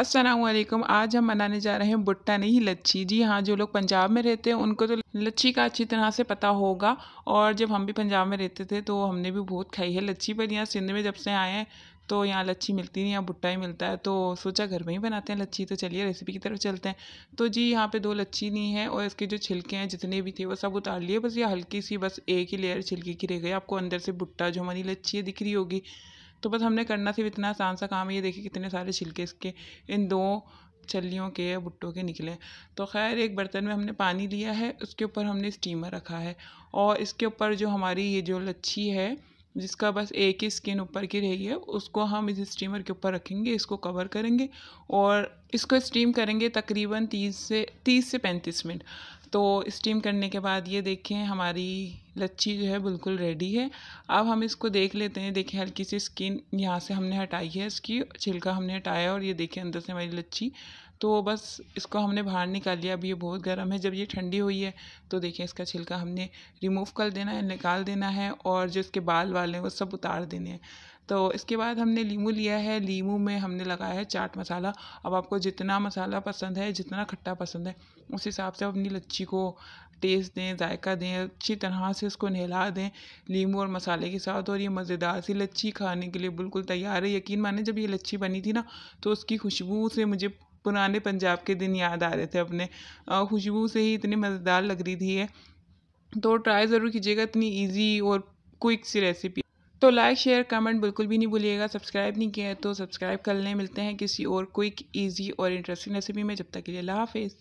असलम आज हम मनाने जा रहे हैं भुट्टा नहीं लच्छी जी हाँ जो लोग पंजाब में रहते हैं उनको तो लच्छी का अच्छी तरह से पता होगा और जब हम भी पंजाब में रहते थे तो हमने भी बहुत खाई है लच्छी पर यहाँ सिंध में जब से आए हैं तो यहाँ लच्छी मिलती नहीं यहाँ भुट्टा ही मिलता है तो सोचा घर में ही बनाते हैं लच्छी तो चलिए रेसिपी की तरफ चलते हैं तो जी यहाँ पे दो लच्छी नहीं है और इसके जो छिलके हैं जितने भी थे वो सब उतार लिए बस ये हल्की सी बस एक ही लेयर छिलके की रह गई आपको अंदर से भुट्टा जो हमारी लच्छी है दिख रही होगी तो बस हमने करना सिर्फ इतना आसान सा काम है ये देखिए कितने सारे छिलके इसके इन दो छलियों के भुट्टों के निकले तो खैर एक बर्तन में हमने पानी लिया है उसके ऊपर हमने स्टीमर रखा है और इसके ऊपर जो हमारी ये जो लच्छी है जिसका बस एक ही स्किन ऊपर की रही है उसको हम इस स्टीमर के ऊपर रखेंगे इसको कवर करेंगे और इसको स्टीम करेंगे तकरीबन तीस से तीस से पैंतीस मिनट तो स्टीम करने के बाद ये देखें हमारी लच्छी जो है बिल्कुल रेडी है अब हम इसको देख लेते हैं देखें हल्की सी स्किन यहाँ से हमने हटाई है इसकी छिलका हमने हटाया और ये देखें अंदर से हमारी लच्छी तो बस इसको हमने बाहर निकाल लिया अब ये बहुत गर्म है जब ये ठंडी हुई है तो देखें इसका छिलका हमने रिमूव कर देना है निकाल देना है और जो इसके बाल वाले हैं वो सब उतार देने हैं तो इसके बाद हमने लीमू लिया है लीमू में हमने लगाया है चाट मसाला अब आपको जितना मसाला पसंद है जितना खट्टा पसंद है उस हिसाब से अपनी लच्छी को टेस्ट दें जायका दें अच्छी तरह से उसको नहला दें लीमू और मसाले के साथ और ये मज़ेदार सी लच्छी खाने के लिए बिल्कुल तैयार है यकीन माने जब ये लच्छी बनी थी ना तो उसकी खुशबू से मुझे पुराने पंजाब के दिन याद आ रहे थे अपने खुशबू से ही इतनी मज़ेदार लग रही थी ये तो ट्राई ज़रूर कीजिएगा इतनी ईजी और क्विक सी रेसिपी तो लाइक शेयर कमेंट बिल्कुल भी नहीं भूलिएगा सब्सक्राइब नहीं किया है तो सब्सक्राइब कर लें मिलते हैं किसी और क्विक ईजी और इंटरेस्टिंग रेसिपी में जब तक के लिए अल्लाह हाफिज़